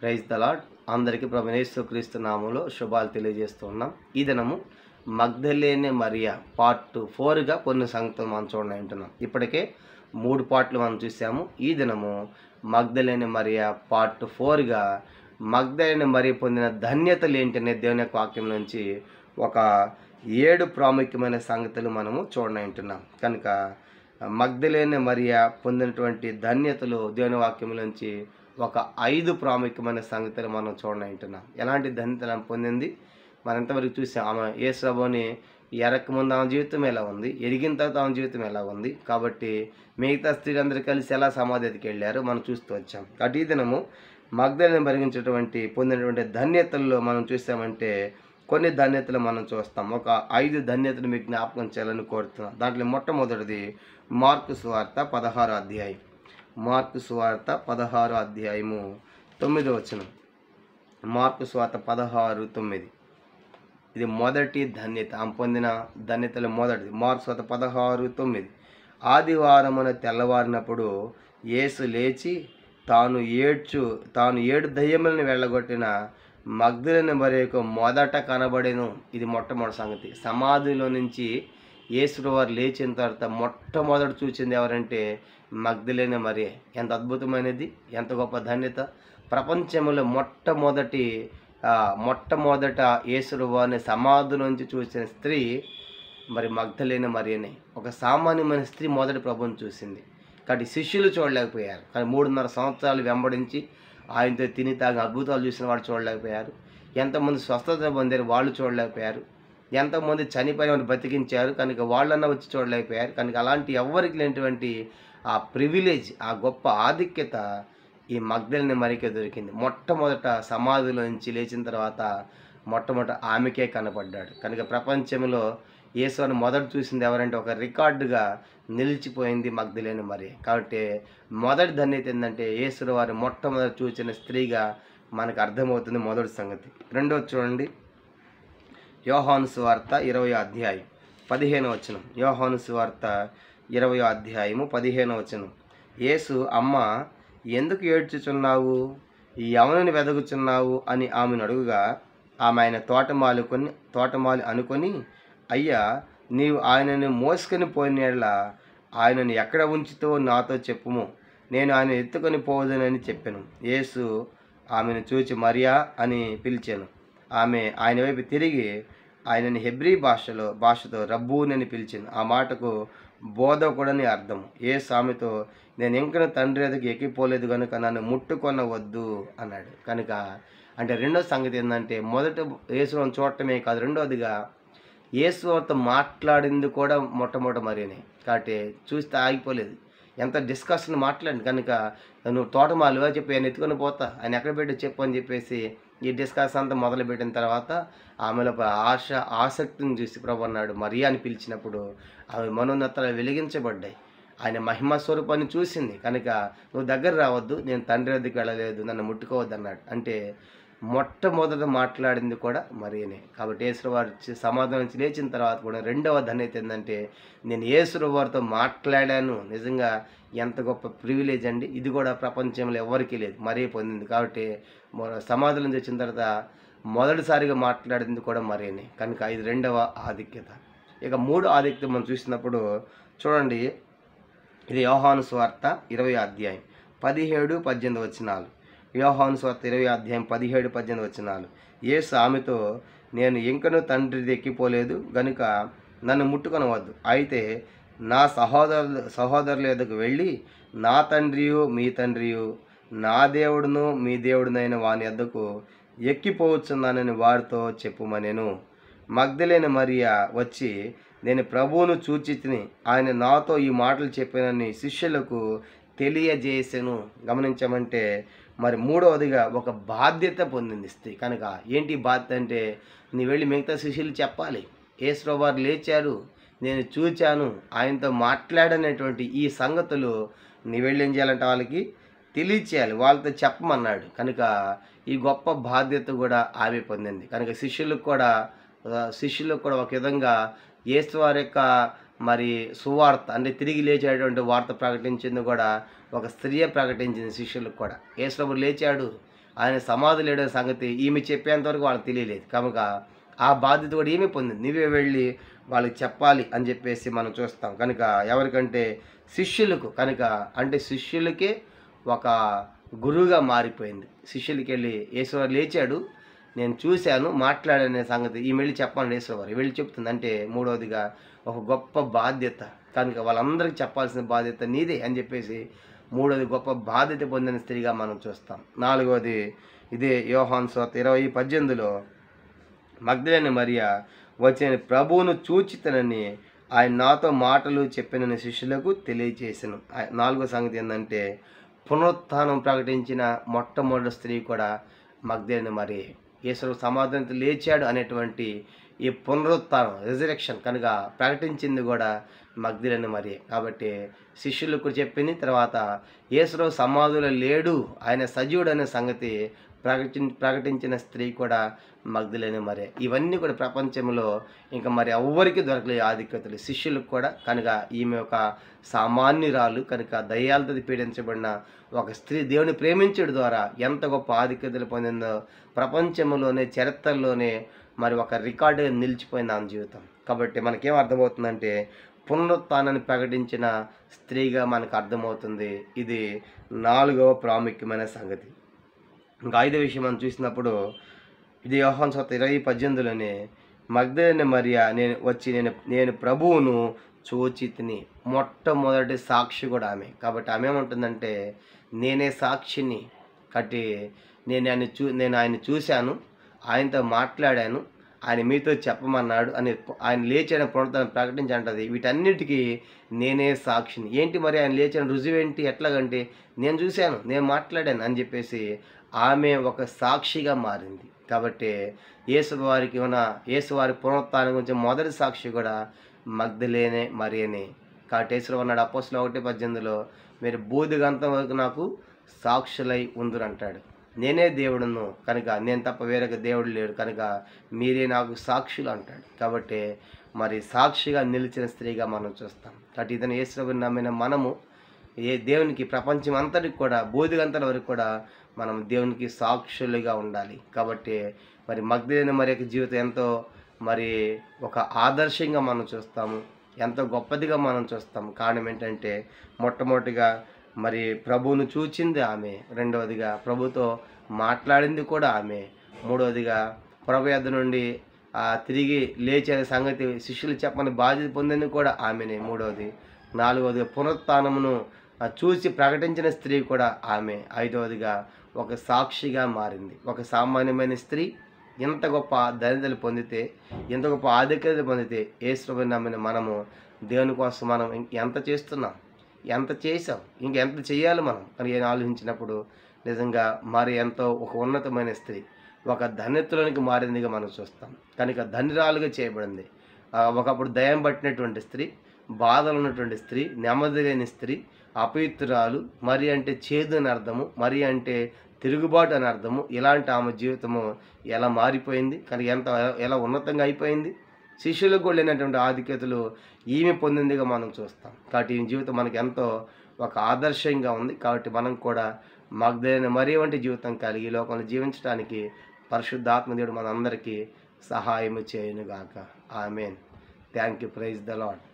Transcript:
praise the Lord అందరికీ ప్రభునేశ్వర క్రీస్తు నామంలో శుభాలు తెలియజేస్తున్నాం ఈ దినము మగ్ధలేని మరియా పార్ట్ టూ ఫోర్గా కొన్ని సంగతులు మనం చూడండి వింటున్నాం ఇప్పటికే మూడు పార్ట్లు మనం చూసాము ఈ దినము మగ్ధలేని మరియా పార్ట్ ఫోర్గా మగ్ధలేని మరి పొందిన ధన్యతలు ఏంటనే దేవుని వాక్యం నుంచి ఒక ఏడు ప్రాముఖ్యమైన సంగతులు మనము చూడండి వింటున్నాం కనుక మగ్ధలేని మరియా పొందినటువంటి ధన్యతలు దేవుని వాక్యం నుంచి ఒక ఐదు ప్రాముఖ్యమైన సంగతులు మనం చూడనంటున్నాం ఎలాంటి ధనితలను పొందింది మనంతవరకు చూసాం ఆమె ఏ సభని ఎరక ముందు ఆమె జీవితం ఎలా ఉంది ఎరిగిన తర్వాత ఆమె జీవితం ఎలా ఉంది కాబట్టి మిగతా స్త్రీలందరూ కలిసి ఎలా సమాధికి వెళ్ళారు మనం చూస్తూ వచ్చాం అటు దినము మగ్ధలను పరిగణించేటువంటి పొందినటువంటి ధన్యతల్లో మనం చూసామంటే కొన్ని ధన్యతలు మనం చూస్తాం ఒక ఐదు ధన్యతలు మీకు జ్ఞాపకం చేయాలని కోరుతున్నాం దాంట్లో మొట్టమొదటిది మార్కు సువార్త పదహారు అధ్యాయం మార్పు స్వార్త పదహారు అధ్యాయము తొమ్మిది వచనం మార్పు స్వార్త పదహారు తొమ్మిది ఇది మొదటి ధన్యత ఆమె పొందిన ధన్యతల మొదటిది మార్పు స్వాత పదహారు తొమ్మిది ఆదివారమున తెల్లవారినప్పుడు ఏసు లేచి తాను ఏడ్చు తాను ఏడు దయ్యములను వెళ్ళగొట్టిన మగ్ధులను మరి మొదట కనబడేను ఇది మొట్టమొదటి సంగతి సమాధిలో నుంచి వారు లేచిన తర్వాత మొట్టమొదటి చూసింది ఎవరంటే మగ్ధులైన మరి ఎంత అద్భుతమైనది ఎంత గొప్ప ధన్యత ప్రపంచంలో మొట్టమొదటి మొట్టమొదట వారిని సమాధి నుంచి చూసిన స్త్రీ మరి మగ్ధలైన మరియనే ఒక సామాన్యమైన స్త్రీ మొదటి ప్రభుని చూసింది కాబట్టి శిష్యులు చూడలేకపోయారు కానీ మూడున్నర సంవత్సరాలు వెంబడించి ఆయనతో తిని తాగి అద్భుతాలు చూసిన వాళ్ళు చూడలేకపోయారు ఎంతమంది స్వస్థత పొందారు వాళ్ళు చూడలేకపోయారు ఎంతోమంది చనిపోయిన బతికించారు కనుక వాళ్ళన్నా వచ్చి చూడలేకపోయారు కనుక అలాంటి ఎవరికి లేనటువంటి ఆ ప్రివిలేజ్ ఆ గొప్ప ఆధిక్యత ఈ మగ్డల్ని మరికే దొరికింది మొట్టమొదట సమాధిలోంచి లేచిన తర్వాత మొట్టమొదట ఆమెకే కనపడ్డాడు కనుక ప్రపంచంలో ఈశ్వరుని మొదట చూసింది ఎవరంటే ఒక రికార్డుగా నిలిచిపోయింది మగ్ధులేని మరి కాబట్టి మొదటి ధన్యత ఏంటంటే ఈశ్వరు వారు మొట్టమొదటి చూసిన స్త్రీగా మనకు అర్థమవుతుంది మొదటి సంగతి రెండవది చూడండి యోహాను సువార్త ఇరవై అధ్యాయం పదిహేను వచనం యోహాను సువార్త ఇరవై అధ్యాయము పదిహేను వచనం యేసు అమ్మ ఎందుకు ఏడ్చుచున్నావు ఎవరిని వెదగుచున్నావు అని ఆమెను అడుగుగా ఆమె ఆయన తోటమాలుకొని తోటమాలి అనుకొని అయ్యా నీవు ఆయనను మోసుకొని పోయినలా ఆయనను ఎక్కడ ఉంచుతో నాతో చెప్పుము నేను ఆయన ఎత్తుకొని పోవదనని చెప్పాను యేసు ఆమెను చూచి మరియా అని పిలిచాను ఆమె ఆయన వైపు తిరిగి ఆయనని హెబ్రీ భాషలో భాషతో రబ్బూనని పిలిచింది ఆ మాటకు బోధకుడని అర్థం ఏ సామెతో నేను ఇంకను తండ్రి ఎదుగు ఎక్కిపోలేదు కనుక నన్ను ముట్టుకొనవద్దు అన్నాడు కనుక అంటే రెండో సంగతి ఏంటంటే మొదట యేసులను చూడటమే కాదు రెండోదిగా యేసుతో మాట్లాడింది కూడా మొట్టమొదట మరినే కాబట్టి చూస్తే ఆగిపోలేదు ఎంత డిస్కషన్ మాట్లాడి కనుక నువ్వు తోటమాలుగా చెప్పి ఆయన ఎత్తుకొని పోతా ఆయన ఎక్కడ పెట్టి చెప్పు అని చెప్పేసి ఈ డిస్కస్ అంతా మొదలుపెట్టిన తర్వాత ఆమెలో ఆశ ఆసక్తిని చూసి ప్రభు అన్నాడు మరి అని పిలిచినప్పుడు ఆమె మనోన్నతలు వెలిగించబడ్డాయి ఆయన మహిమ స్వరూపాన్ని చూసింది కనుక నువ్వు దగ్గర రావద్దు నేను తండ్రి వద్దకు వెళ్ళలేదు నన్ను ముట్టుకోవద్దు అన్నాడు అంటే మొట్టమొదట మాట్లాడింది కూడా మరియనే కాబట్టి యేసువారు సమాధానం నుంచి లేచిన తర్వాత కూడా రెండవ ధన్యత ఏంటంటే నేను వారితో మాట్లాడాను నిజంగా ఎంత గొప్ప ప్రివిలేజ్ అండి ఇది కూడా ప్రపంచంలో ఎవరికీ లేదు మరీ పొందింది కాబట్టి సమాధానం చేసిన తర్వాత మొదటిసారిగా మాట్లాడింది కూడా మరీనే కనుక ఇది రెండవ ఆధిక్యత ఇక మూడు ఆధిక్యత మనం చూసినప్పుడు చూడండి ఇది యోహాను స్వార్త ఇరవై అధ్యాయం పదిహేడు పద్దెనిమిది వచ్చినాలు యోహాను స్వార్థ ఇరవై అధ్యాయం పదిహేడు పద్దెనిమిది వచ్చినాను యేసు ఆమెతో నేను ఇంకనూ తండ్రి దెక్కిపోలేదు గనుక నన్ను ముట్టుకొనవద్దు అయితే నా సహోదరు సహోదరుల ఎదుకు వెళ్ళి నా తండ్రియు మీ తండ్రియు నా దేవుడును మీ దేవుడునైన వాని ఎద్దకు ఎక్కిపోవచ్చున్నానని వారితో చెప్పుమనేను మగ్ధలేని మరియా వచ్చి నేను ప్రభువును చూచి ఆయన నాతో ఈ మాటలు చెప్పినని శిష్యులకు తెలియజేసెను గమనించమంటే మరి మూడవదిగా ఒక బాధ్యత పొందింది స్త్రీ కనుక ఏంటి బాధ్యత అంటే నీ వెళ్ళి మిగతా శిష్యులు చెప్పాలి వారు లేచారు నేను చూచాను ఆయనతో మాట్లాడనేటువంటి ఈ సంగతులు నీ వెళ్ళి ఏం చేయాలంటే వాళ్ళకి తెలియచేయాలి వాళ్ళతో చెప్పమన్నాడు కనుక ఈ గొప్ప బాధ్యత కూడా ఆమె పొందింది కనుక శిష్యులకు కూడా శిష్యులకు కూడా ఒక విధంగా వారి యొక్క మరి సువార్త అంటే తిరిగి లేచేటువంటి వార్త ప్రకటించింది కూడా ఒక స్త్రీయే ప్రకటించింది శిష్యులకు కూడా ఏసుప్రభు లేచాడు ఆయన సమాధి లేడని సంగతి ఈమె చెప్పేంతవరకు వాళ్ళకి తెలియలేదు కనుక ఆ బాధ్యత కూడా ఈమె పొందింది నువ్వే వెళ్ళి వాళ్ళకి చెప్పాలి అని చెప్పేసి మనం చూస్తాం కనుక ఎవరికంటే శిష్యులకు కనుక అంటే శిష్యులకే ఒక గురువుగా మారిపోయింది శిష్యులకి వెళ్ళి ఏసు లేచాడు నేను చూశాను మాట్లాడనే సంగతి ఈ వెళ్ళి చెప్పాను ఈశ్వరవారు వెళ్ళి చెప్తుంది అంటే మూడవదిగా ఒక గొప్ప బాధ్యత కనుక వాళ్ళందరికీ చెప్పాల్సిన బాధ్యత నీదే అని చెప్పేసి మూడవది గొప్ప బాధ్యత పొందిన స్త్రీగా మనం చూస్తాం నాలుగవది ఇదే యోహాన్ సోత ఇరవై పద్దెనిమిదిలో మగ్ధులైన మరియా వచ్చిన ప్రభువును చూచితనని ఆయన నాతో మాటలు చెప్పిన శిష్యులకు తెలియచేసిన నాలుగో సంగతి ఏంటంటే పునరుత్థానం ప్రకటించిన మొట్టమొదటి స్త్రీ కూడా మగ్ధులని మరియే ఈశ్వరు సమాధానం లేచాడు అనేటువంటి ఈ పునరుత్నం రిజరెక్షన్ కనుక ప్రకటించింది కూడా మగ్ధిలని మరి కాబట్టి శిష్యులకు చెప్పింది తర్వాత ఈశ్వరు సమాధులు లేడు ఆయన సజీవుడు అనే సంగతి ప్రకటి ప్రకటించిన స్త్రీ కూడా మగ్ధులేని మరే ఇవన్నీ కూడా ప్రపంచంలో ఇంకా మరి ఎవ్వరికి దొరకలేదు ఆధిక్యతలు శిష్యులకు కూడా కనుక ఈమె ఒక సామాన్యురాలు కనుక దయ్యాలతో పీడించబడిన ఒక స్త్రీ దేవుని ప్రేమించడం ద్వారా ఎంత గొప్ప ఆధిక్యతలు పొందిందో ప్రపంచంలోనే చరిత్రలోనే మరి ఒక రికార్డు నిలిచిపోయింది ఆమె జీవితం కాబట్టి మనకేం అర్థమవుతుందంటే పునరుత్నాన్ని ప్రకటించిన స్త్రీగా మనకు అర్థమవుతుంది ఇది నాలుగవ ప్రాముఖ్యమైన సంగతి ఇంకా ఐదో విషయం మనం చూసినప్పుడు ఇది యోహాన్ సొత్త ఇరవై పద్దెనిమిదిలోనే మగ్ధైన మరియా నేను వచ్చి నేను నేను ప్రభువును చూచి తిని మొట్టమొదటి సాక్షి కూడా ఆమె కాబట్టి ఆమె ఏమంటుందంటే నేనే సాక్షిని కట్టి నేను ఆయన చూ నేను ఆయన చూశాను ఆయనతో మాట్లాడాను ఆయన మీతో చెప్పమన్నాడు అని ఆయన లేచిన పునరుద్ధరణ ప్రకటించంటది వీటన్నిటికీ నేనే సాక్షిని ఏంటి మరి ఆయన లేచిన రుజువు ఏంటి ఎట్లాగంటే నేను చూశాను నేను మాట్లాడాను అని చెప్పేసి ఆమె ఒక సాక్షిగా మారింది కాబట్టి యేసువారికి ఉన్న యేసువారి పునరుత్నం గురించి మొదటి సాక్షి కూడా మగ్ధలేనే మరేనే కాబట్టి యేసు ఉన్నాడు అపోసలో ఒకటి పద్దెనిమిదిలో మీరు బూది వరకు నాకు సాక్షులై ఉందరంటాడు అంటాడు నేనే దేవుడును కనుక నేను తప్ప వేరొక దేవుడు లేడు కనుక మీరే నాకు సాక్షులు అంటాడు కాబట్టి మరి సాక్షిగా నిలిచిన స్త్రీగా మనం చూస్తాం కాబట్టి ఇతను ఈశ్వరు నమ్మిన మనము ఏ దేవునికి ప్రపంచం అంతటికి కూడా బోధిగంతల వరకు కూడా మనం దేవునికి సాక్షులుగా ఉండాలి కాబట్టి మరి మగ్ధులైన మరి యొక్క జీవితం ఎంతో మరి ఒక ఆదర్శంగా మనం చూస్తాము ఎంతో గొప్పదిగా మనం చూస్తాం కారణం ఏంటంటే మొట్టమొదటిగా మరి ప్రభువును చూచింది ఆమె రెండవదిగా ప్రభుతో మాట్లాడింది కూడా ఆమె మూడవదిగా ప్రభు యొద్ నుండి తిరిగి లేచే సంగతి శిష్యులు చెప్పని బాధ్యత పొందింది కూడా ఆమెనే మూడవది నాలుగవది పునరుత్నమును చూసి ప్రకటించిన స్త్రీ కూడా ఆమె ఐదవదిగా ఒక సాక్షిగా మారింది ఒక సామాన్యమైన స్త్రీ ఎంత గొప్ప దరిద్రలు పొందితే ఎంత గొప్ప ఆధిక్యత పొందితే ఏ నమ్మిన మనము దేవుని కోసం మనం ఎంత చేస్తున్నాం ఎంత చేసాం ఇంకెంత చేయాలి మనం అని ఆలోచించినప్పుడు నిజంగా మరి ఎంతో ఒక ఉన్నతమైన స్త్రీ ఒక ధన్యతలోనికి మారిందిగా మనం చూస్తాం కనుక ధన్యురాలుగా చేయబడింది ఒకప్పుడు దయం పట్టినటువంటి స్త్రీ బాధలు ఉన్నటువంటి స్త్రీ నెమ్మది లేని స్త్రీ అపవిత్రురాలు మరి అంటే చేదు అని అర్థము మరి అంటే తిరుగుబాటు అని అర్థము ఇలాంటి ఆమె జీవితము ఎలా మారిపోయింది కానీ ఎంత ఎలా ఉన్నతంగా అయిపోయింది శిష్యులకు కూడా లేనటువంటి ఆధిక్యతలు ఈమె పొందిందిగా మనం చూస్తాం కాబట్టి ఈమె జీవితం మనకు ఎంతో ఒక ఆదర్శంగా ఉంది కాబట్టి మనం కూడా మగ్ధైన మరీ వంటి జీవితం కలిగి ఈ లోకంలో జీవించడానికి పరిశుద్ధాత్మదేవుడు మనందరికీ సహాయం చేయనుగాక ఆమెన్ thank you praise the lord